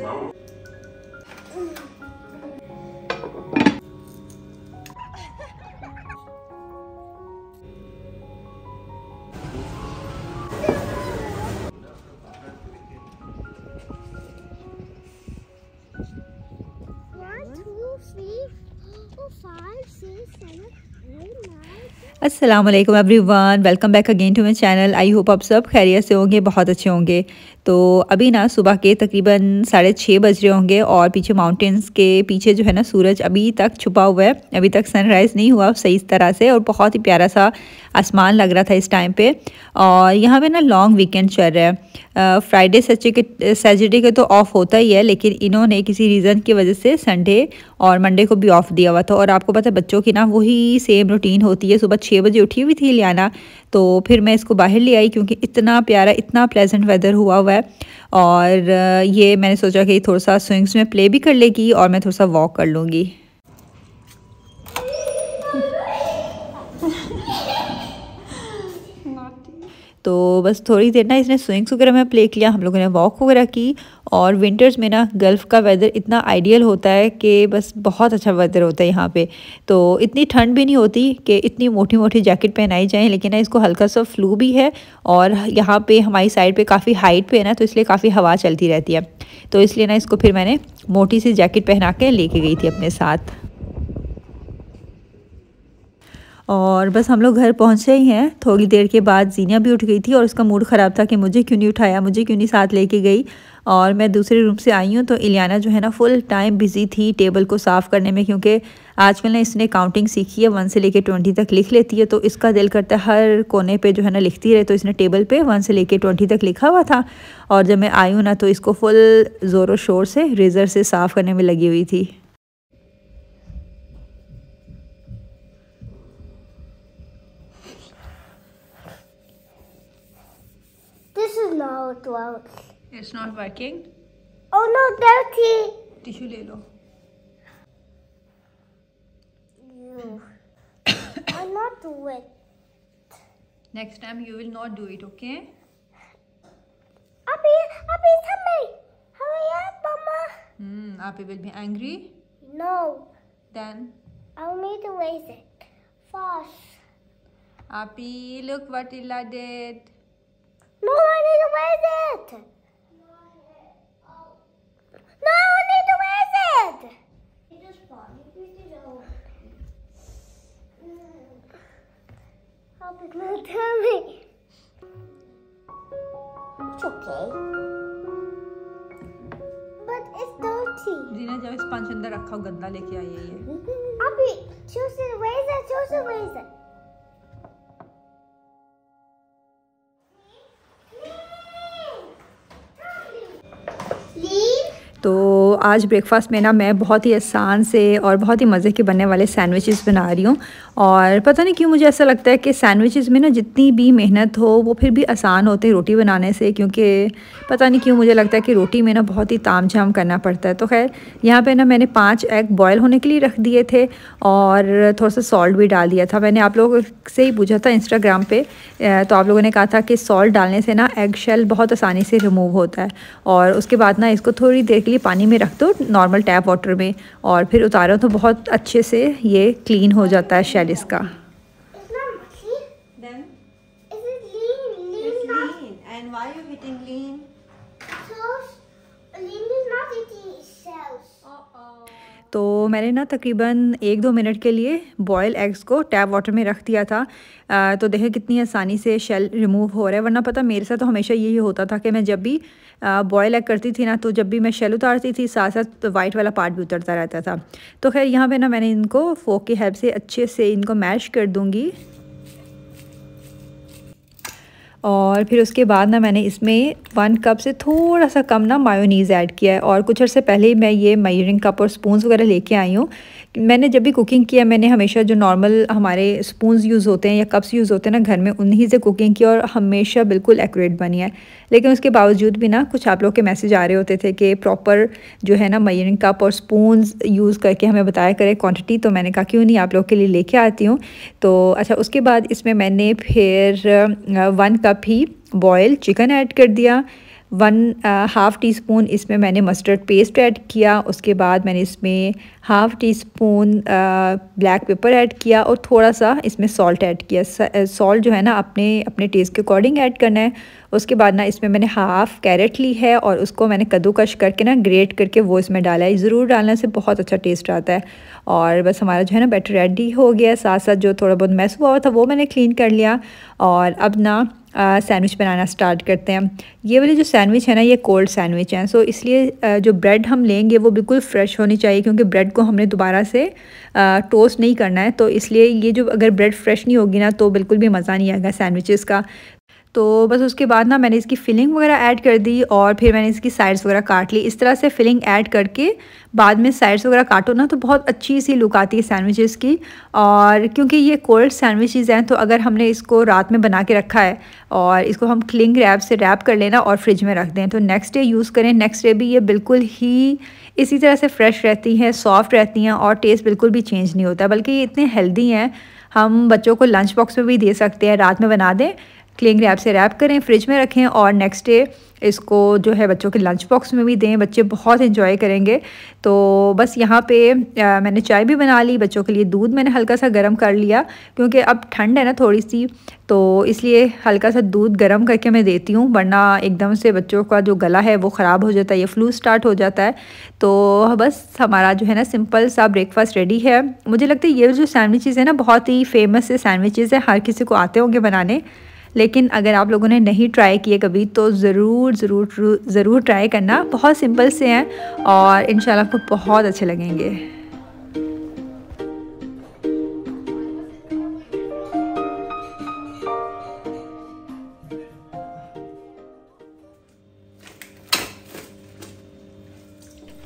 Não? अस्सलाम वालेकुम everyone welcome back again to my channel I hope आप सब खैरियत से होंगे बहुत अच्छे होंगे तो अभी ना सुबह के तकरीबन साढ़े छः बज रहे होंगे और पीछे माउंटेंस के पीछे जो है ना सूरज अभी तक छुपा हुआ है अभी तक सनराइज़ नहीं हुआ सही तरह से और बहुत ही प्यारा सा आसमान लग रहा था इस टाइम पे और यहाँ पे ना लॉन्ग वीकेंड चल रहा है फ्राइडे सचे के सैटरडे का तो ऑफ़ होता ही है लेकिन इन्होंने किसी रीज़न की वजह से संडे और मंडे को भी ऑफ़ दिया हुआ था और आपको पता है बच्चों की ना वही सेम रूटीन होती है सुबह छः बजे उठी हुई थी लियाना तो फिर मैं इसको बाहर ले आई क्योंकि इतना प्यारा इतना प्लेजेंट वेदर हुआ हुआ है और ये मैंने सोचा कि थोड़ा सा स्विंग्स में प्ले भी कर लेगी और मैं थोड़ा सा वॉक कर लूँगी तो बस थोड़ी देर ना इसने स्विंग्स वगैरह में प्ले किया हम लोगों ने वॉक वगैरह की और विंटर्स में ना गल्फ़ का वेदर इतना आइडियल होता है कि बस बहुत अच्छा वेदर होता है यहाँ पे तो इतनी ठंड भी नहीं होती कि इतनी मोटी मोटी जैकेट पहनाई जाए लेकिन ना इसको हल्का सा फ्लू भी है और यहाँ पे हमारी साइड पे काफ़ी हाइट पे है ना तो इसलिए काफ़ी हवा चलती रहती है तो इसलिए ना इसको फिर मैंने मोटी सी जैकेट पहना के लेके गई थी अपने साथ और बस हम लोग घर पहुंचे ही हैं थोड़ी देर के बाद जीनिया भी उठ गई थी और उसका मूड ख़राब था कि मुझे क्यों नहीं उठाया मुझे क्यों नहीं साथ लेके गई और मैं दूसरे रूम से आई हूँ तो इलियाना जो है ना फुल टाइम बिज़ी थी टेबल को साफ़ करने में क्योंकि आजकल ना इसने काउंटिंग सीखी है वन से लेके ट्वेंटी तक लिख लेती है तो इसका दिल करता है हर कोने पे जो है ना लिखती रहे तो इसने टेबल पे वन से लेके ट्वेंटी तक लिखा हुआ था और जब मैं आई हूँ ना तो इसको फुल ज़ोरों शोर से रेज़र से साफ़ करने में लगी हुई थी no, it won't. It's not working? Oh no, dirty. Tissue lelo. You. I'll not do it. Next time you will not do it, okay? Abby, Abby, Sammy, hurry up, Mama. Hmm, Abby will be angry? No. Then? I'll need to raise it. Fast. Abby, look what Ella did. No, I need to wear it. No, I need to wear it. Hope it's not me. It's okay. But it's dirty. जीना जब sponge अंदर रखा हो गंदा लेके आई है ये अभी choose the razor, choose the razor. gitu तो आज ब्रेकफास्ट में ना मैं बहुत ही आसान से और बहुत ही मज़े के बनने वाले सैंडविचेस बना रही हूँ और पता नहीं क्यों मुझे ऐसा लगता है कि सैंडविचेस में ना जितनी भी मेहनत हो वो फिर भी आसान होते हैं रोटी बनाने से क्योंकि पता नहीं क्यों मुझे लगता है कि रोटी में ना बहुत ही ताम झाम करना पड़ता है तो खैर यहाँ पर ना मैंने पाँच एग बॉयल होने के लिए रख दिए थे और थोड़ा सा सॉल्ट भी डाल दिया था मैंने आप लोगों से ही पूछा था इंस्टाग्राम पर तो आप लोगों ने कहा था कि सॉल्ट डालने से ना एग शेल बहुत आसानी से रिमूव होता है और उसके बाद ना इसको थोड़ी देर के लिए पानी में रख दो नॉर्मल टैप वाटर में और फिर उतारो तो बहुत अच्छे से ये क्लीन हो जाता है शेल इसका तो मैंने ना तकरीबन एक दो मिनट के लिए बॉयल एग्स को टैप वाटर में रख दिया था आ, तो देखें कितनी आसानी से शेल रिमूव हो रहा है वरना पता मेरे साथ तो हमेशा यही होता था कि मैं जब भी बॉयल एग करती थी ना तो जब भी मैं शेल उतारती थी साथ साथ तो वाइट वाला पार्ट भी उतरता रहता था तो खैर यहाँ पर ना मैंने इनको फोक की हेल्प से अच्छे से इनको मैश कर दूँगी और फिर उसके बाद ना मैंने इसमें वन कप से थोड़ा सा कम ना मायोनीज़ ऐड किया है और कुछ अर्से पहले ही मैं ये मेजरिंग कप और स्पून वगैरह लेके आई हूँ मैंने जब भी कुकिंग किया मैंने हमेशा जो नॉर्मल हमारे स्पून्स यूज़ होते हैं या कप्स यूज़ होते हैं ना घर में उन्हीं से कुकिंग की और हमेशा बिल्कुल एक्यूरेट बनी है लेकिन उसके बावजूद भी ना कुछ आप लोग के मैसेज आ रहे होते थे कि प्रॉपर जो है ना मयरिंग कप और स्पून्स यूज़ करके हमें बताया करें क्वान्टिटी तो मैंने कहा क्यों नहीं आप लोग के लिए लेके आती हूँ तो अच्छा उसके बाद इसमें मैंने फिर वन कप ही बॉयल चिकन ऐड कर दिया वन हाफ़ टी स्पून इसमें मैंने मस्टर्ड पेस्ट ऐड किया उसके बाद मैंने इसमें half teaspoon black pepper add किया और थोड़ा सा इसमें सॉल्ट ऐड किया सॉल्ट जो है ना अपने अपने टेस्ट के अकॉर्डिंग ऐड करना है उसके बाद ना इसमें मैंने हाफ़ कैरेट ली है और उसको मैंने कद्दूकश करके ना ग्रेट करके वो इसमें डाला है ज़रूर डालने से बहुत अच्छा टेस्ट आता है और बस हमारा जो है ना बैटर रेडी हो गया साथ साथ जो थोड़ा बहुत मैस हुआ था वो मैंने क्लीन कर लिया और अब ना सैंडविच बनाना स्टार्ट करते हैं ये वाले जो सैंडविच है ना ये कोल्ड सैंडविच हैं सो इसलिए जो ब्रेड हम लेंगे वो बिल्कुल फ्रेश होनी चाहिए क्योंकि ब्रेड को हमने दोबारा से टोस्ट नहीं करना है तो इसलिए ये जो अगर ब्रेड फ्रेश नहीं होगी ना तो बिल्कुल भी मज़ा नहीं आएगा सैंडविचेस का तो बस उसके बाद ना मैंने इसकी फिलिंग वगैरह ऐड कर दी और फिर मैंने इसकी साइड्स वगैरह काट ली इस तरह से फिलिंग ऐड करके बाद में साइड्स वगैरह काटो ना तो बहुत अच्छी सी लुक आती है सैंडविचेस की और क्योंकि ये कोल्ड सैंडविचेस हैं तो अगर हमने इसको रात में बना के रखा है और इसको हम क्लिंग रैप से रैप कर लेना और फ्रिज में रख दें तो नेक्स्ट डे यूज़ करें नेक्स्ट डे भी ये बिल्कुल ही इसी तरह से फ्रेश रहती हैं सॉफ्ट रहती हैं और टेस्ट बिल्कुल भी चेंज नहीं होता बल्कि ये इतने हेल्दी हैं हम बच्चों को लंच बॉक्स में भी दे सकते हैं रात में बना दें क्लिंग रैप से रैप करें फ्रिज में रखें और नेक्स्ट डे इसको जो है बच्चों के लंच बॉक्स में भी दें बच्चे बहुत इन्जॉय करेंगे तो बस यहाँ पे आ, मैंने चाय भी बना ली बच्चों के लिए दूध मैंने हल्का सा गर्म कर लिया क्योंकि अब ठंड है ना थोड़ी सी तो इसलिए हल्का सा दूध गर्म करके मैं देती हूँ वरना एकदम से बच्चों का जो गला है वो ख़राब हो जाता है या फ्लू स्टार्ट हो जाता है तो बस हमारा जो है ना सिंपल सा ब्रेकफास्ट रेडी है मुझे लगता है ये जो सैंडविचेज़ है ना बहुत ही फेमस सैंडविचेज़ हैं हर किसी को आते होंगे बनाने लेकिन अगर आप लोगों ने नहीं ट्राई किए कभी तो ज़रूर ज़रूर ज़रूर ट्राई करना बहुत सिंपल से हैं और इन आपको बहुत अच्छे लगेंगे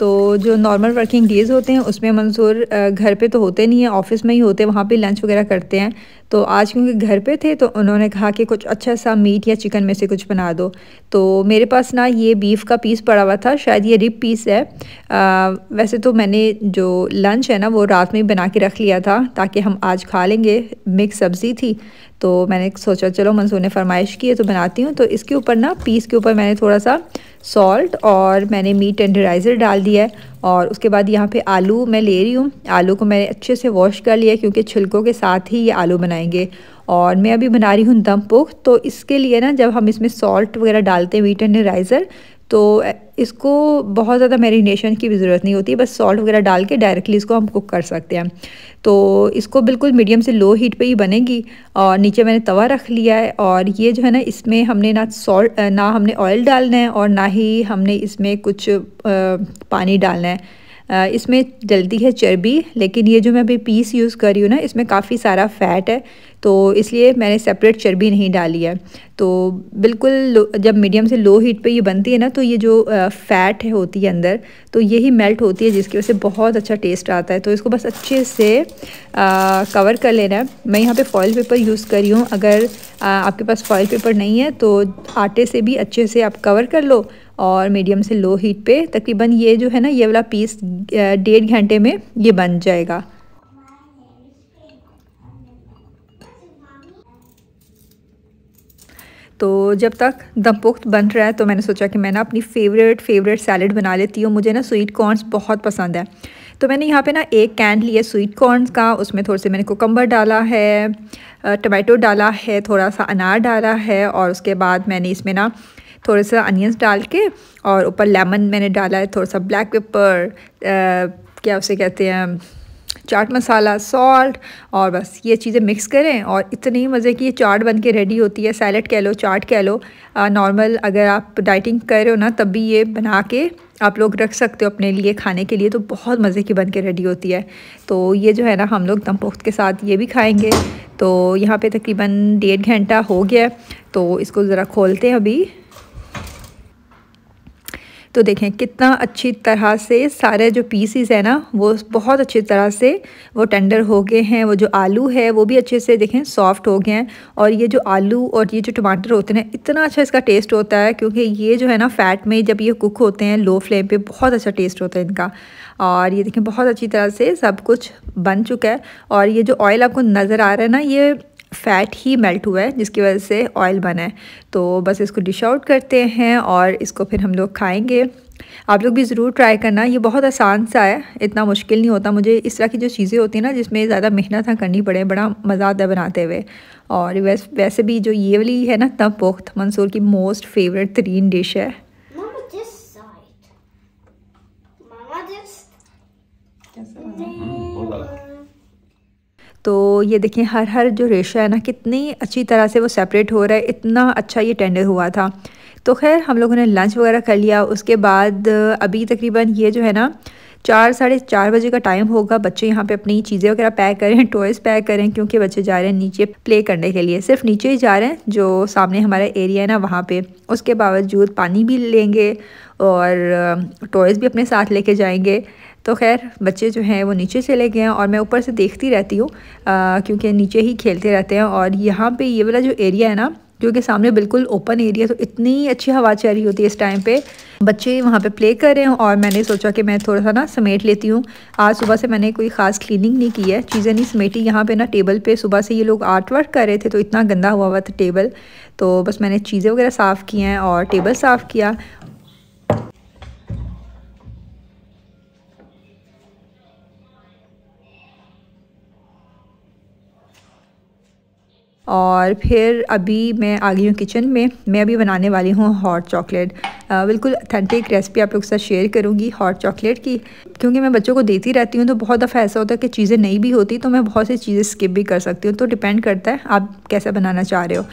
तो जो नॉर्मल वर्किंग डेज़ होते हैं उसमें मंसूर घर पे तो होते नहीं है ऑफिस में ही होते हैं वहाँ पे लंच वगैरह करते हैं तो आज क्योंकि घर पे थे तो उन्होंने कहा कि कुछ अच्छा सा मीट या चिकन में से कुछ बना दो तो मेरे पास ना ये बीफ का पीस पड़ा हुआ था शायद ये रिप पीस है आ, वैसे तो मैंने जो लंच है ना वो रात में ही बना के रख लिया था ताकि हम आज खा लेंगे मिक्स सब्ज़ी थी तो मैंने सोचा चलो मंसूर ने फरमाइश की है तो बनाती हूँ तो इसके ऊपर ना पीस के ऊपर मैंने थोड़ा सा सॉल्ट और मैंने मीट टेंडराइज़र डाल दिया है और उसके बाद यहाँ पे आलू मैं ले रही हूँ आलू को मैंने अच्छे से वॉश कर लिया क्योंकि छिलकों के साथ ही ये आलू बनाए बनाएंगे और मैं अभी बना रही हूँ दम पुख तो इसके लिए ना जब हम इसमें सॉल्ट वगैरह डालते हैं एंडराइज़र तो इसको बहुत ज़्यादा मैरिनेशन की भी ज़रूरत नहीं होती बस सॉल्ट वगैरह डाल के डायरेक्टली इसको हम कुक कर सकते हैं तो इसको बिल्कुल मीडियम से लो हीट पे ही बनेगी और नीचे मैंने तवा रख लिया है और ये जो है ना इसमें हमने ना सॉल्ट ना हमने ऑयल डालना है और ना ही हमने इसमें कुछ पानी डालना है इसमें जल्दी है चर्बी लेकिन ये जो मैं अभी पीस यूज़ कर रही हूँ ना इसमें काफ़ी सारा फ़ैट है तो इसलिए मैंने सेपरेट चर्बी नहीं डाली है तो बिल्कुल जब मीडियम से लो हीट पे ये बनती है ना तो ये जो फ़ैट है होती है अंदर तो यही मेल्ट होती है जिसकी वजह से बहुत अच्छा टेस्ट आता है तो इसको बस अच्छे से आ, कवर कर लेना है मैं यहाँ पे फॉयल पेपर यूज़ कर रही हूँ अगर आ, आपके पास फॉयल पेपर नहीं है तो आटे से भी अच्छे से आप कवर कर लो और मीडियम से लो हीट पे तकरीबन ये जो है ना ये वाला पीस डेढ़ घंटे में ये बन जाएगा तो जब तक दम पुख्त बन रहा है तो मैंने सोचा कि मैं ना अपनी फेवरेट फेवरेट सैलड बना लेती हूँ मुझे ना स्वीट कॉर्नस बहुत पसंद है तो मैंने यहाँ पे ना एक कैन लिया स्वीट कॉर्नस का उसमें थोड़े से मैंने कोकम्बर डाला है टमाटो डाला है थोड़ा सा अनार डाला है और उसके बाद मैंने इसमें ना थोड़े सा अनियंस डाल के और ऊपर लेमन मैंने डाला है थोड़ा सा ब्लैक पेपर क्या उसे कहते हैं चाट मसाला सॉल्ट और बस ये चीज़ें मिक्स करें और इतने ही मज़े की ये चाट बन के रेडी होती है सैलड कह लो चाट कह लो नॉर्मल अगर आप डाइटिंग कर रहे हो ना तब भी ये बना के आप लोग रख सकते हो अपने लिए खाने के लिए तो बहुत मज़े की बन के रेडी होती है तो ये जो है ना हम लोग दम पोख्त के साथ ये भी खाएँगे तो यहाँ पे तकरीबन डेढ़ घंटा हो गया तो इसको ज़रा खोलते हैं अभी तो देखें कितना अच्छी तरह से सारे जो पीसीस है ना वो बहुत अच्छी तरह से वो टेंडर हो गए हैं वो जो आलू है वो भी अच्छे से देखें सॉफ्ट हो गए हैं और ये जो आलू और ये जो टमाटर होते हैं इतना अच्छा इसका टेस्ट होता है क्योंकि ये जो है ना फ़ैट में जब ये कुक होते हैं लो फ्लेम पर बहुत अच्छा टेस्ट होता है इनका और ये देखें बहुत अच्छी तरह से सब कुछ बन चुका है और ये जो ऑयल आपको नज़र आ रहा है ना ये फ़ैट ही मेल्ट हुआ है जिसकी वजह से ऑयल बना है तो बस इसको डिश आउट करते हैं और इसको फिर हम लोग खाएँगे आप लोग भी ज़रूर ट्राई करना ये बहुत आसान सा है इतना मुश्किल नहीं होता मुझे इस तरह की जो चीज़ें होती हैं ना जिसमें ज़्यादा मेहनत ना करनी पड़े बड़ा मज़ा आता है बनाते हुए और वैस, वैसे भी जो ये वाली है ना तब पोख्त मंसूर की मोस्ट फेवरेट तरीन डिश है Mama, तो ये देखें हर हर जो रेशा है ना कितनी अच्छी तरह से वो सेपरेट हो रहा है इतना अच्छा ये टेंडर हुआ था तो खैर हम लोगों ने लंच वगैरह कर लिया उसके बाद अभी तकरीबन ये जो है ना चार साढ़े चार बजे का टाइम होगा बच्चे यहाँ पे अपनी चीज़ें वगैरह पैक करें टॉयज़ पैक करें क्योंकि बच्चे जा रहे हैं नीचे प्ले करने के लिए सिर्फ नीचे ही जा रहे हैं जो सामने हमारा एरिया है ना वहाँ पे उसके बावजूद पानी भी लेंगे और टॉयज़ भी अपने साथ लेके जाएंगे तो खैर बच्चे जो हैं वो नीचे चले गए हैं और मैं ऊपर से देखती रहती हूँ क्योंकि नीचे ही खेलते रहते हैं और यहाँ पे ये वाला जो एरिया है ना क्योंकि सामने बिल्कुल ओपन एरिया तो इतनी अच्छी हवा चल रही होती है इस टाइम पे बच्चे वहाँ पे प्ले कर रहे हैं और मैंने सोचा कि मैं थोड़ा सा ना समेट लेती हूँ आज सुबह से मैंने कोई ख़ास क्लीनिंग नहीं की है चीज़ें नहीं समेटी यहाँ पे ना टेबल पे सुबह से ये लोग आर्ट वर्क कर रहे थे तो इतना गंदा हुआ हुआ था टेबल तो बस मैंने चीज़ें वगैरह साफ़ किए हैं और टेबल साफ़ किया और फिर अभी मैं आ गई हूँ किचन में मैं अभी बनाने वाली हूँ हॉट चॉकलेट बिल्कुल अथेंटिक रेसिपी आप लोग के साथ शेयर करूँगी हॉट चॉकलेट की क्योंकि मैं बच्चों को देती रहती हूँ तो बहुत दफ़ा ऐसा होता है कि चीज़ें नहीं भी होती तो मैं बहुत सी चीज़ें स्किप भी कर सकती हूँ तो डिपेंड करता है आप कैसा बनाना चाह रहे हो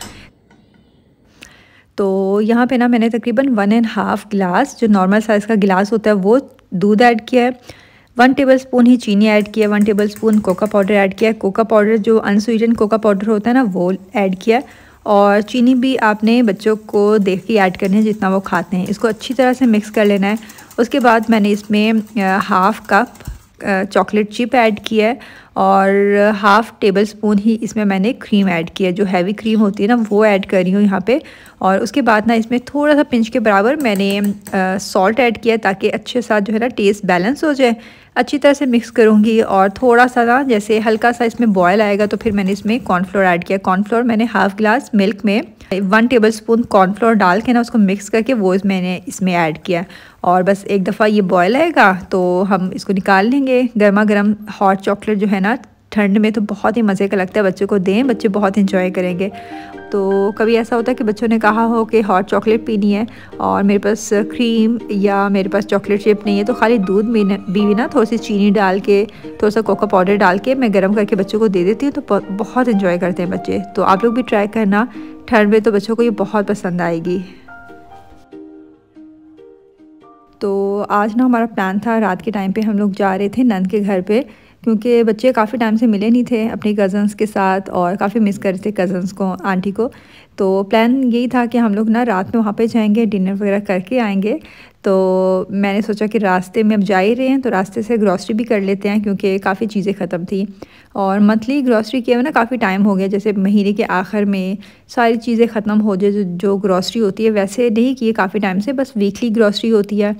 तो यहाँ पे ना मैंने तकरीबन वन एंड हाफ़ गिलास जो नॉर्मल साइज़ का गिलास होता है वो दूध ऐड किया है वन टेबल स्पून ही चीनी ऐड किया one tablespoon cocoa powder add किया कोका पाउडर जो अनस्वीटन कोका पाउडर होता है ना वो ऐड किया और चीनी भी आपने बच्चों को देख के ऐड करनी है जितना वो खाते हैं इसको अच्छी तरह से मिक्स कर लेना है उसके बाद मैंने इसमें half cup chocolate chip add किया है और हाफ़ टेबल स्पून ही इसमें मैंने क्रीम ऐड किया जो हैवी क्रीम होती है ना वो ऐड कर रही हूँ यहाँ पे और उसके बाद ना इसमें थोड़ा सा पिंच के बराबर मैंने सॉल्ट ऐड किया ताकि अच्छे साथ जो है ना टेस्ट बैलेंस हो जाए अच्छी तरह से मिक्स करूँगी और थोड़ा सा ना जैसे हल्का सा इसमें बॉयल आएगा तो फिर मैंने इसमें कॉर्नफ्लोर ऐड किया कॉर्नफ्लोर मैंने हाफ़ ग्लास मिल्क में वन टेबल स्पून कॉर्नफ्लोर डाल के ना उसको मिक्स करके वो मैंने इसमें ऐड किया और बस एक दफ़ा ये बॉयल आएगा तो हम इसको निकाल लेंगे गर्मा गर्म हॉट चॉकलेट जो है ना ठंड में तो बहुत ही मज़े का लगता है बच्चों को दें बच्चे बहुत इंजॉय करेंगे तो कभी ऐसा होता है कि बच्चों ने कहा हो कि हॉट चॉकलेट पीनी है और मेरे पास क्रीम या मेरे पास चॉकलेट चिप नहीं है तो खाली दूध में भी ना थोड़ी सी चीनी डाल के थोड़ा सा कोका पाउडर डाल के मैं गर्म करके बच्चों को दे देती हूँ तो बहुत इंजॉय करते हैं बच्चे तो आप लोग भी ट्राई करना ठंड में तो बच्चों को ये बहुत पसंद आएगी तो आज ना हमारा प्लान था रात के टाइम पे हम लोग जा रहे थे नंद के घर पे क्योंकि बच्चे काफ़ी टाइम से मिले नहीं थे अपने कज़न्स के साथ और काफ़ी मिस कर रहे थे कज़न्स को आंटी को तो प्लान यही था कि हम लोग ना रात में वहाँ पे जाएंगे डिनर वगैरह करके आएंगे तो मैंने सोचा कि रास्ते में अब जा ही रहे हैं तो रास्ते से ग्रॉसरी भी कर लेते हैं क्योंकि काफ़ी चीज़ें ख़त्म थी और मंथली ग्रॉसरी किए हुए ना काफ़ी टाइम हो गया जैसे महीने के आखिर में सारी चीज़ें ख़त्म हो जाए जो जो ग्रॉसरी होती है वैसे नहीं किए काफ़ी टाइम से बस वीकली ग्रॉसरी होती है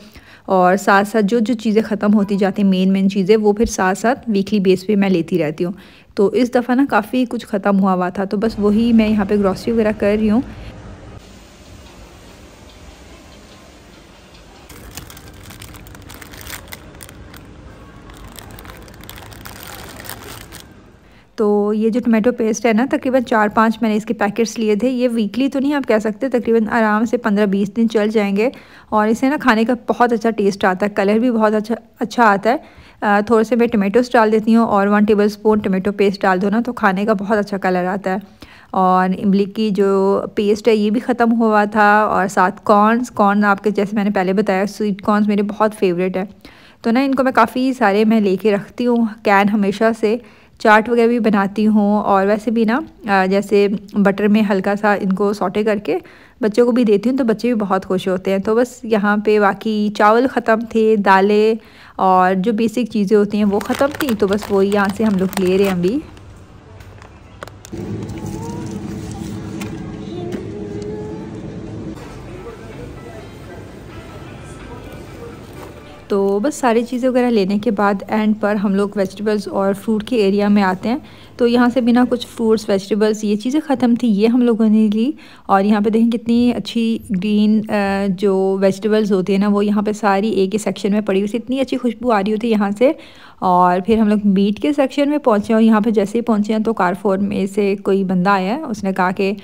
और साथ साथ जो जो चीज़ें ख़त्म होती जाती हैं मेन मेन चीज़ें वो फिर साथ साथ वीकली बेस पे मैं लेती रहती हूँ तो इस दफ़ा ना काफ़ी कुछ ख़त्म हुआ हुआ था तो बस वही मैं यहाँ पे ग्रॉसरी वगैरह कर रही हूँ तो ये जो टोमेटो पेस्ट है ना तकरीबन चार पाँच मैंने इसके पैकेट्स लिए थे ये वीकली तो नहीं आप कह सकते तकरीबन आराम से पंद्रह बीस दिन चल जाएंगे और इसे ना खाने का बहुत अच्छा टेस्ट आता है कलर भी बहुत अच्छा अच्छा आता है थोड़े से मैं टोमेटोस डाल देती हूँ और one tablespoon tomato paste डाल दो ना तो खाने का बहुत अच्छा कलर आता है और इमली की जो पेस्ट है ये भी ख़त्म हुआ था और साथ कॉर्नस कॉर्न आपके जैसे मैंने पहले बताया स्वीट कॉर्नस मेरे बहुत फेवरेट है तो ना इनको मैं काफ़ी सारे मैं लेके रखती हूँ कैन हमेशा से चाट वगैरह भी बनाती हूँ और वैसे भी ना जैसे बटर में हल्का सा इनको सोटे करके बच्चों को भी देती हूँ तो बच्चे भी बहुत खुश होते हैं तो बस यहाँ पे बाकी चावल ख़त्म थे दालें और जो बेसिक चीज़ें होती हैं वो ख़त्म थी तो बस वो यहाँ से हम लोग ले रहे हैं अभी तो बस सारी चीज़ें वगैरह लेने के बाद एंड पर हम लोग वेजिटेबल्स और फ्रूट के एरिया में आते हैं तो यहाँ से बिना कुछ फ्रूट्स वेजिटेबल्स ये चीज़ें ख़त्म थी ये हम लोगों ने ली और यहाँ पे देखें कितनी अच्छी ग्रीन जो वेजिटेबल्स होती है ना वो यहाँ पे सारी एक ही सेक्शन में पड़ी हुई थी इतनी अच्छी खुशबू आ रही होती है यहाँ से और फिर हम लोग मीट के सेक्शन में पहुँचे और यहाँ पर जैसे ही पहुँचे हैं तो कारफोर में से कोई बंदा आया उसने कहा कि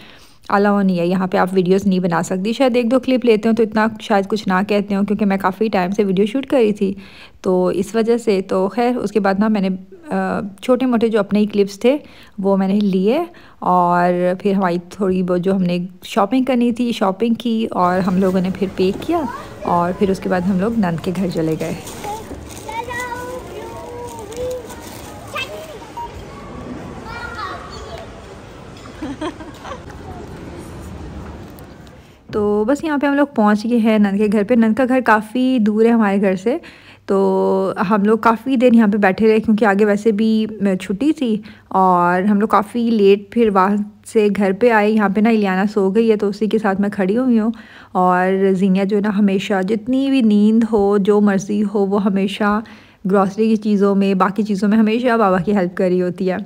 अलाव नहीं है यहाँ पे आप वीडियोस नहीं बना सकती शायद एक दो क्लिप लेते हो तो इतना शायद कुछ ना कहते हो क्योंकि मैं काफ़ी टाइम से वीडियो शूट करी थी तो इस वजह से तो खैर उसके बाद ना मैंने छोटे मोटे जो अपने ही क्लिप्स थे वो मैंने लिए और फिर हमारी थोड़ी बहुत जो हमने शॉपिंग करनी थी शॉपिंग की और हम लोगों ने फिर पे किया और फिर उसके बाद हम लोग नंद के घर चले गए बस यहाँ पे हम लोग पहुँच गए हैं नंद के घर पे नंद का घर काफ़ी दूर है हमारे घर से तो हम लोग काफ़ी देर यहाँ पे बैठे रहे क्योंकि आगे वैसे भी छुट्टी थी और हम लोग काफ़ी लेट फिर वहाँ से घर पे आए यहाँ पे ना इलियाना सो गई है तो उसी के साथ मैं खड़ी हुई हूँ और जीनिया जो है ना हमेशा जितनी भी नींद हो जो मर्ज़ी हो वो हमेशा ग्रॉसरी की चीज़ों में बाकी चीज़ों में हमेशा बाबा की हेल्प करी होती है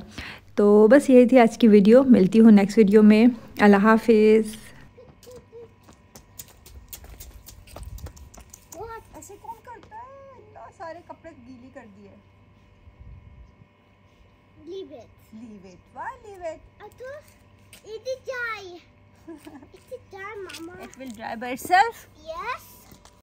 तो बस यही थी आज की वीडियो मिलती हूँ नेक्स्ट वीडियो में अल्लाह हाफिज़ It will dry by itself? Yes.